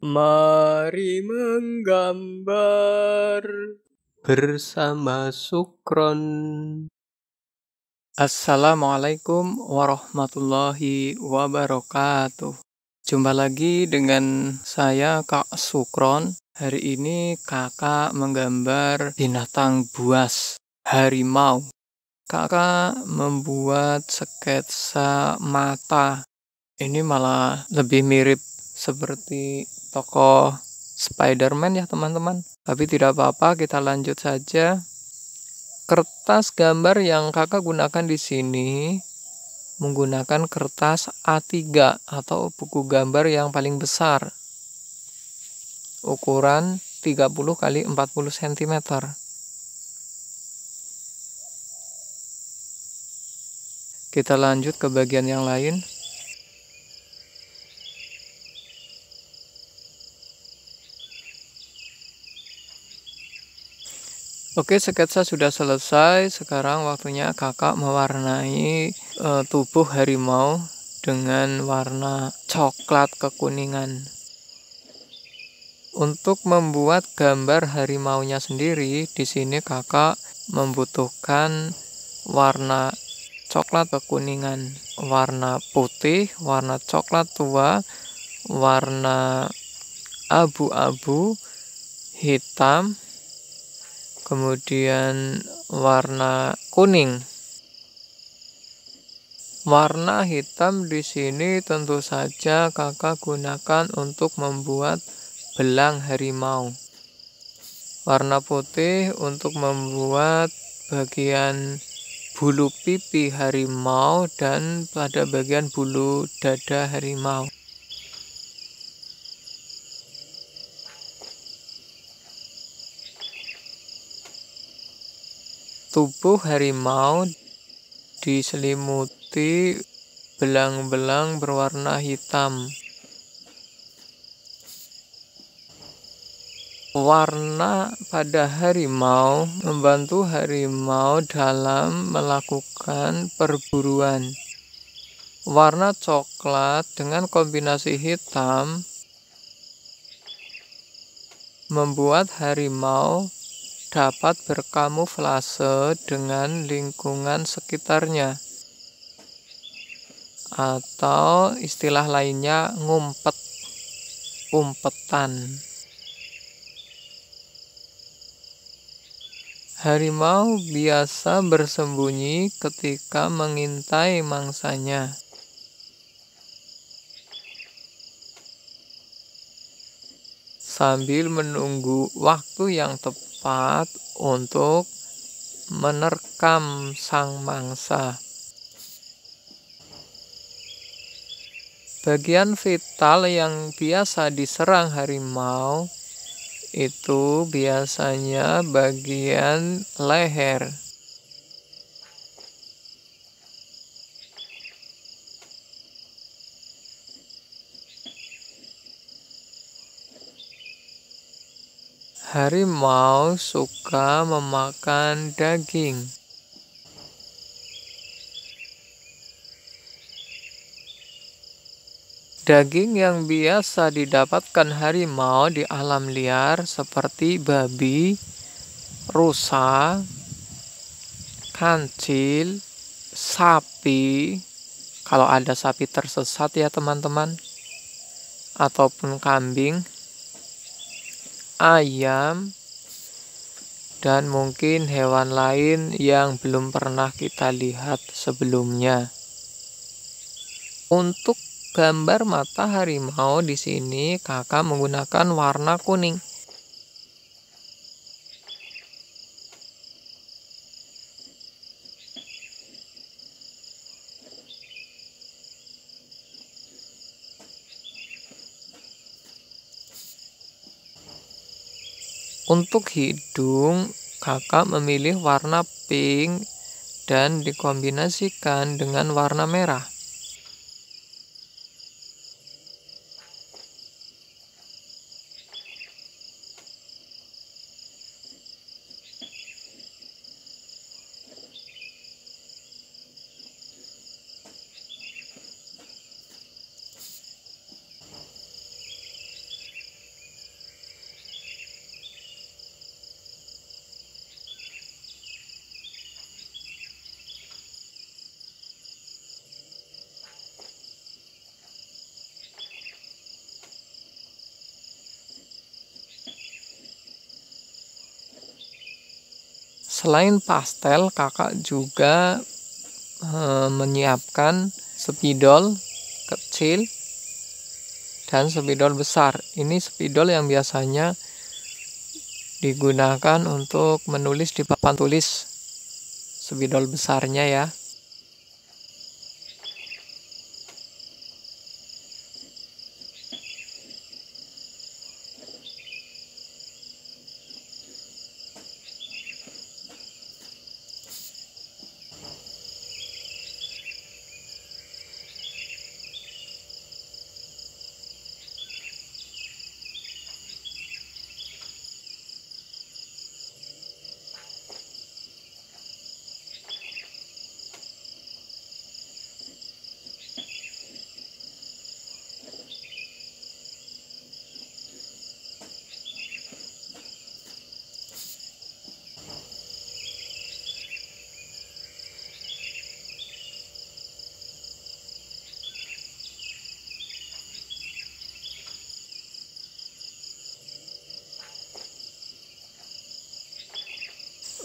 Mari menggambar bersama Sukron. Assalamualaikum warahmatullahi wabarakatuh. Jumpa lagi dengan saya Kak Sukron. Hari ini kakak menggambar binatang buas, harimau. Kakak membuat sketsa mata. Ini malah lebih mirip seperti tokoh Spiderman ya teman-teman. Tapi tidak apa-apa, kita lanjut saja. Kertas gambar yang kakak gunakan di sini menggunakan kertas A3 atau buku gambar yang paling besar. Ukuran 30 x 40 cm. Kita lanjut ke bagian yang lain. Oke, sketsa sudah selesai. Sekarang waktunya kakak mewarnai e, tubuh harimau dengan warna coklat kekuningan. Untuk membuat gambar harimaunya sendiri, di sini kakak membutuhkan warna coklat kekuningan, warna putih, warna coklat tua, warna abu-abu, hitam, kemudian warna kuning. Warna hitam di sini tentu saja kakak gunakan untuk membuat belang harimau. Warna putih untuk membuat bagian bulu pipi harimau dan pada bagian bulu dada harimau. Tubuh harimau diselimuti belang-belang berwarna hitam. Warna pada harimau membantu harimau dalam melakukan perburuan. Warna coklat dengan kombinasi hitam membuat harimau dapat berkamuflase dengan lingkungan sekitarnya atau istilah lainnya ngumpet umpetan Harimau biasa bersembunyi ketika mengintai mangsanya. Sambil menunggu waktu yang tepat tepat untuk menerkam sang mangsa. Bagian vital yang biasa diserang harimau itu biasanya bagian leher. Harimau suka memakan daging. Daging yang biasa didapatkan harimau di alam liar seperti babi, rusa, kancil, sapi, kalau ada sapi tersesat ya teman-teman, ataupun kambing, ayam, dan mungkin hewan lain yang belum pernah kita lihat sebelumnya. Untuk gambar mata harimau di sini kakak menggunakan warna kuning. Untuk hidung, kakak memilih warna pink dan dikombinasikan dengan warna merah. selain pastel kakak juga e, menyiapkan spidol kecil dan spidol besar ini spidol yang biasanya digunakan untuk menulis di papan tulis spidol besarnya ya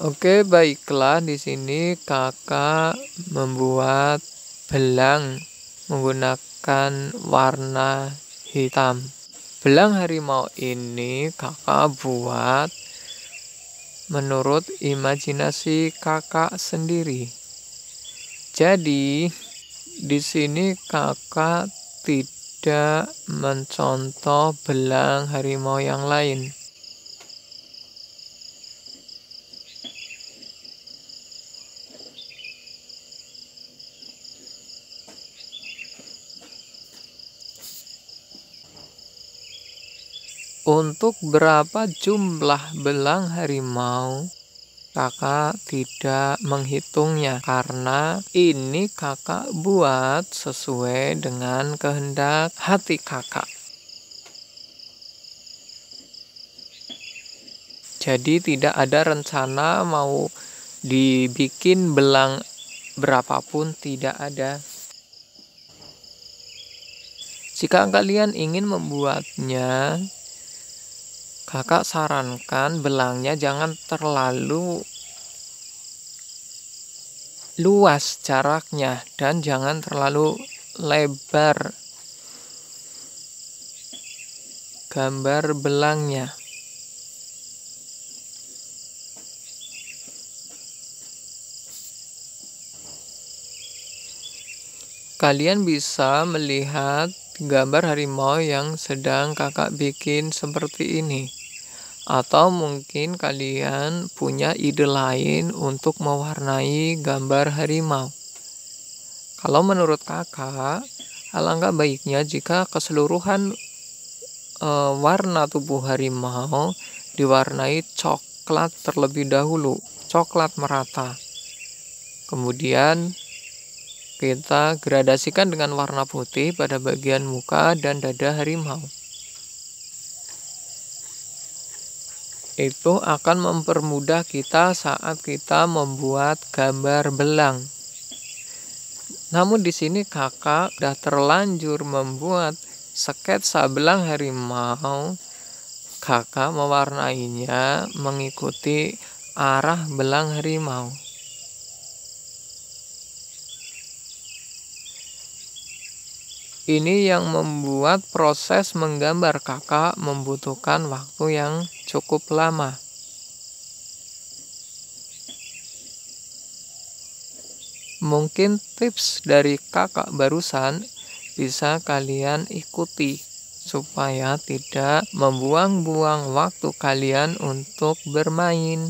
Oke, baiklah di sini kakak membuat belang menggunakan warna hitam. Belang harimau ini kakak buat menurut imajinasi kakak sendiri. Jadi di sini kakak tidak mencontoh belang harimau yang lain. Untuk berapa jumlah belang harimau? Kakak tidak menghitungnya karena ini kakak buat sesuai dengan kehendak hati kakak. Jadi tidak ada rencana mau dibikin belang berapapun tidak ada. Jika kalian ingin membuatnya, kakak sarankan belangnya jangan terlalu luas jaraknya dan jangan terlalu lebar gambar belangnya kalian bisa melihat gambar harimau yang sedang kakak bikin seperti ini. Atau mungkin kalian punya ide lain untuk mewarnai gambar harimau. Kalau menurut kakak, alangkah baiknya jika keseluruhan e, warna tubuh harimau diwarnai coklat terlebih dahulu, coklat merata. Kemudian kita gradasikan dengan warna putih pada bagian muka dan dada harimau. Itu akan mempermudah kita saat kita membuat gambar belang. Namun di sini kakak sudah terlanjur membuat sketsa belang harimau. Kakak mewarnainya mengikuti arah belang harimau. Ini yang membuat proses menggambar kakak membutuhkan waktu yang cukup lama. Mungkin tips dari kakak barusan bisa kalian ikuti supaya tidak membuang-buang waktu kalian untuk bermain.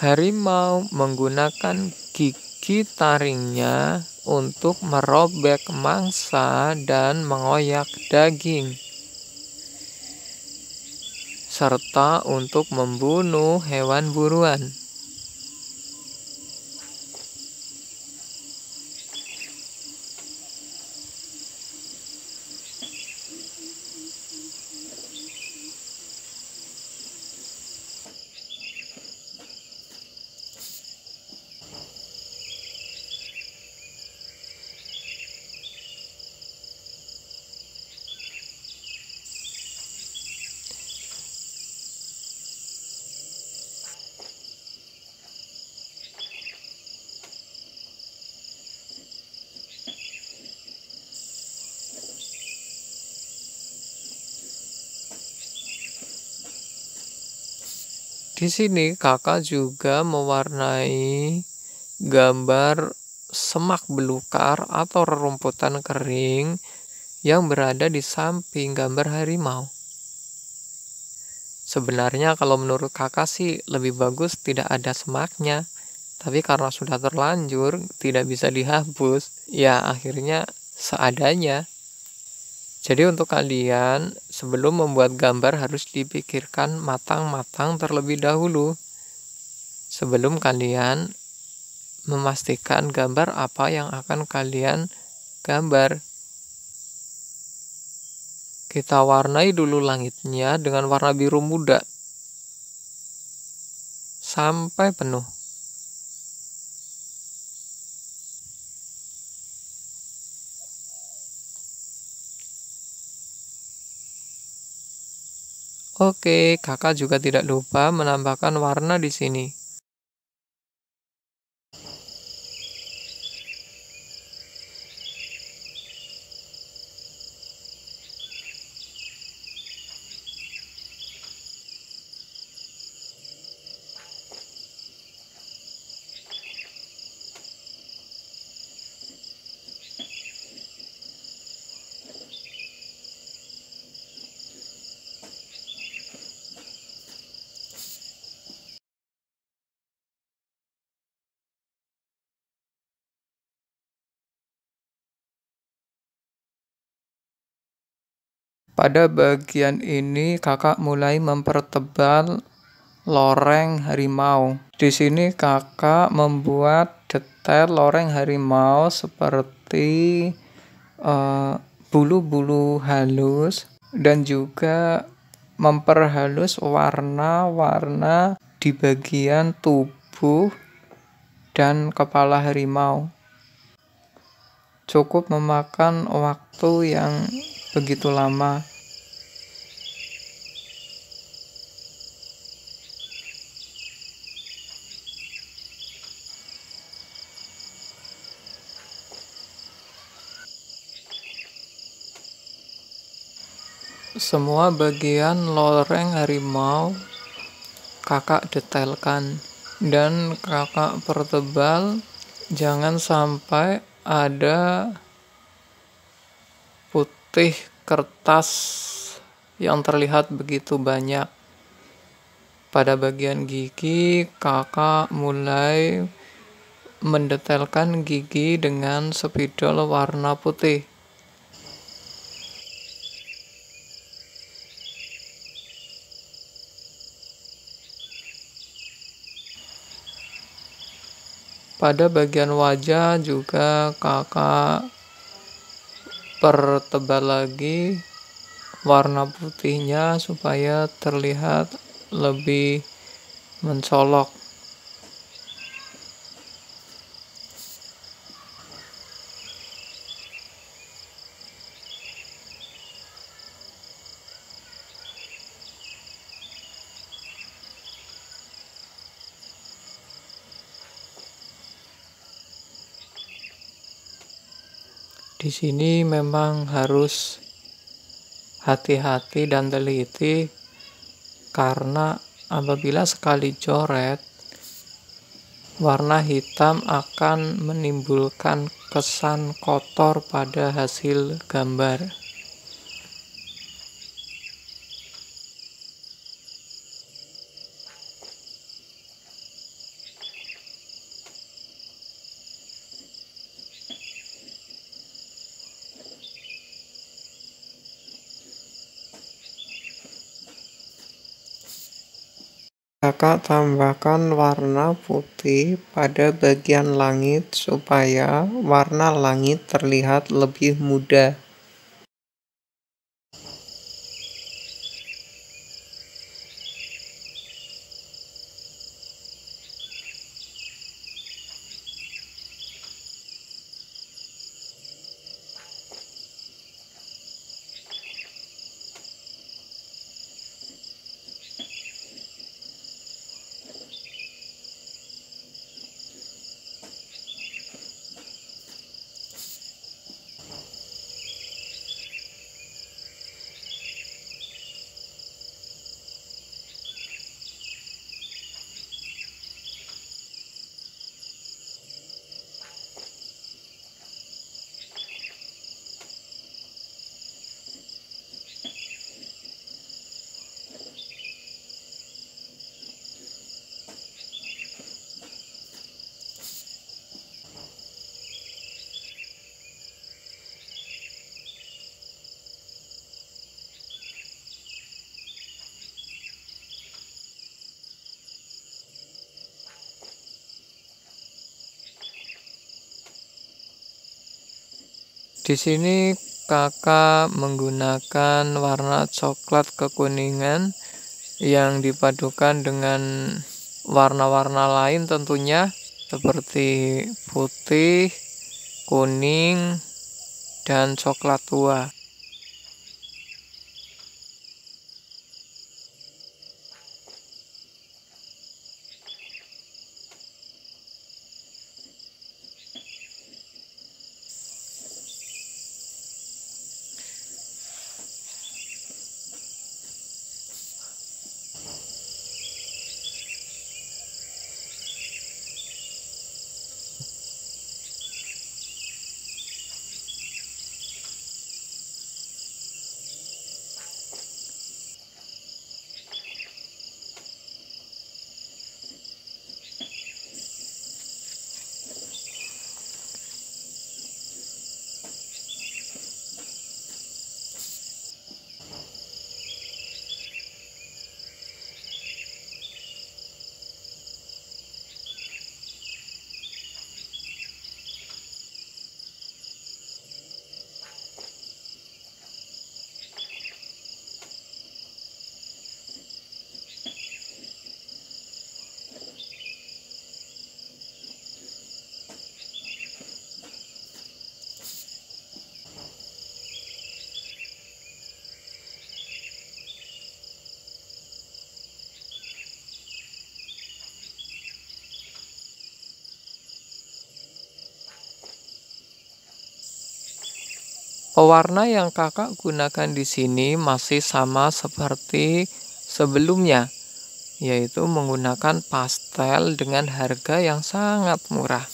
Harimau menggunakan gigi taringnya untuk merobek mangsa dan mengoyak daging, serta untuk membunuh hewan buruan. Di sini kakak juga mewarnai gambar semak belukar atau rerumputan kering yang berada di samping gambar harimau. Sebenarnya kalau menurut kakak sih lebih bagus tidak ada semaknya, tapi karena sudah terlanjur tidak bisa dihapus, ya akhirnya seadanya. Jadi untuk kalian Sebelum membuat gambar harus dipikirkan matang-matang terlebih dahulu. Sebelum kalian memastikan gambar apa yang akan kalian gambar. Kita warnai dulu langitnya dengan warna biru muda sampai penuh. Oke, kakak juga tidak lupa menambahkan warna di sini. Pada bagian ini kakak mulai mempertebal loreng harimau. Di sini kakak membuat detail loreng harimau seperti eh, bulu-bulu uh, halus dan juga memperhalus warna-warna di bagian tubuh dan kepala harimau. Cukup memakan waktu yang begitu lama. Semua bagian loreng harimau kakak detailkan dan kakak pertebal jangan sampai ada putih kertas yang terlihat begitu banyak. Pada bagian gigi, kakak mulai mendetailkan gigi dengan spidol warna putih. Pada bagian wajah juga kakak pertebal lagi warna putihnya supaya terlihat lebih mencolok sini memang harus hati-hati dan teliti karena apabila sekali coret warna hitam akan menimbulkan kesan kotor pada hasil gambar maka tambahkan warna putih pada bagian langit supaya warna langit terlihat lebih muda. Di sini kakak menggunakan warna coklat kekuningan yang dipadukan dengan warna-warna lain tentunya seperti putih, kuning, dan coklat tua. Pewarna yang kakak gunakan di sini masih sama seperti sebelumnya, yaitu menggunakan pastel dengan harga yang sangat murah.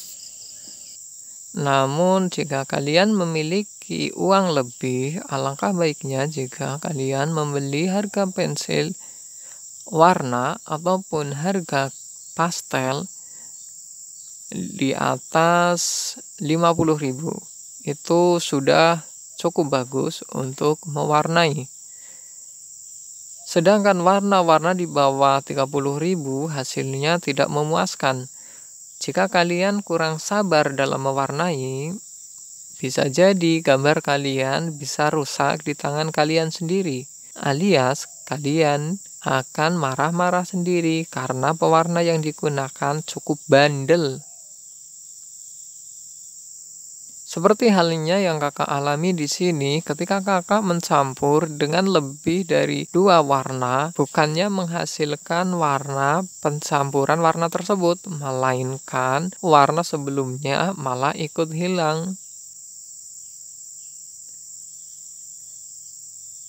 Namun, jika kalian memiliki uang lebih, alangkah baiknya jika kalian membeli harga pensil warna ataupun harga pastel di atas 50.000. Itu sudah cukup bagus untuk mewarnai. Sedangkan warna-warna di bawah 30.000 hasilnya tidak memuaskan. Jika kalian kurang sabar dalam mewarnai, bisa jadi gambar kalian bisa rusak di tangan kalian sendiri. Alias kalian akan marah-marah sendiri karena pewarna yang digunakan cukup bandel. Seperti halnya yang kakak alami di sini, ketika kakak mencampur dengan lebih dari dua warna, bukannya menghasilkan warna pencampuran warna tersebut, melainkan warna sebelumnya malah ikut hilang.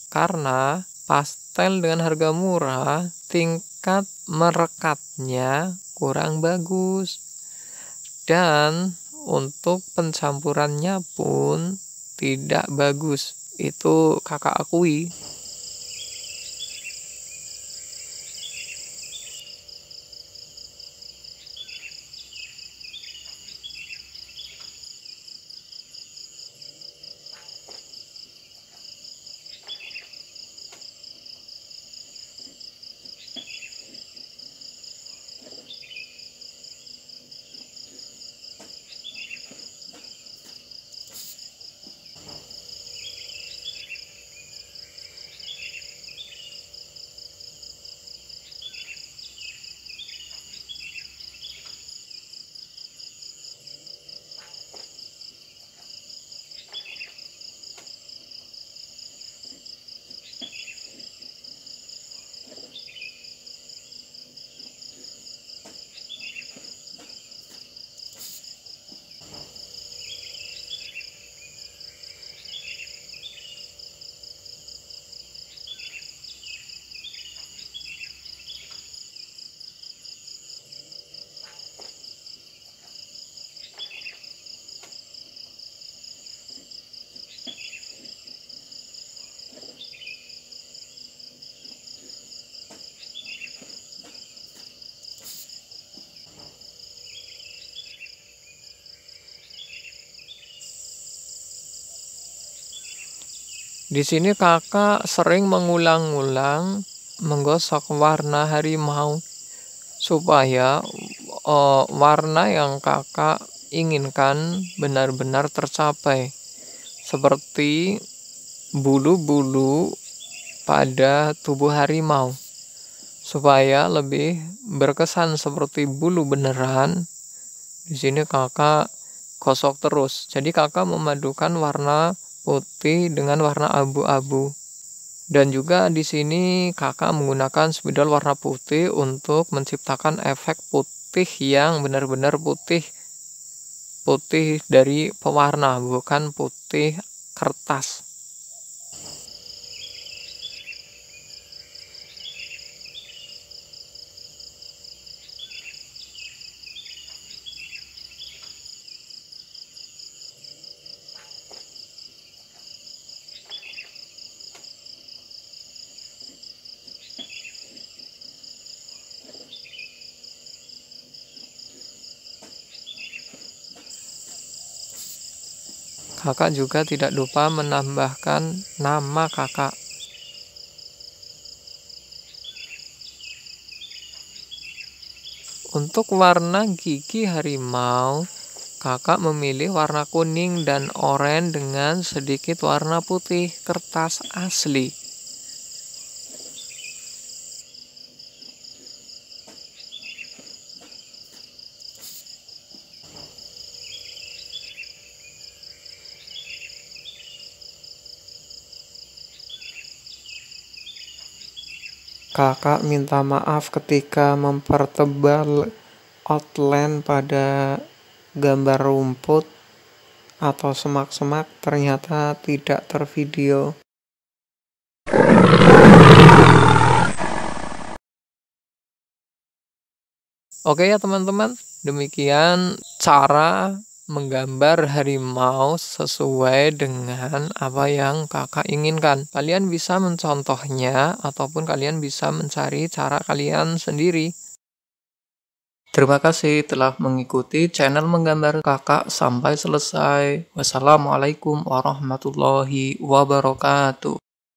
Karena pastel dengan harga murah, tingkat merekatnya kurang bagus. Dan untuk pencampurannya pun tidak bagus itu kakak akui Di sini kakak sering mengulang-ulang menggosok warna harimau supaya uh, warna yang kakak inginkan benar-benar tercapai seperti bulu-bulu pada tubuh harimau supaya lebih berkesan seperti bulu beneran di sini kakak gosok terus jadi kakak memadukan warna putih dengan warna abu-abu. Dan juga di sini kakak menggunakan spidol warna putih untuk menciptakan efek putih yang benar-benar putih. Putih dari pewarna, bukan putih kertas. Kakak juga tidak lupa menambahkan nama kakak. Untuk warna gigi harimau, kakak memilih warna kuning dan oranye dengan sedikit warna putih kertas asli. kakak minta maaf ketika mempertebal outline pada gambar rumput atau semak-semak ternyata tidak tervideo. Oke ya teman-teman, demikian cara menggambar harimau sesuai dengan apa yang kakak inginkan. Kalian bisa mencontohnya ataupun kalian bisa mencari cara kalian sendiri. Terima kasih telah mengikuti channel menggambar kakak sampai selesai. Wassalamualaikum warahmatullahi wabarakatuh.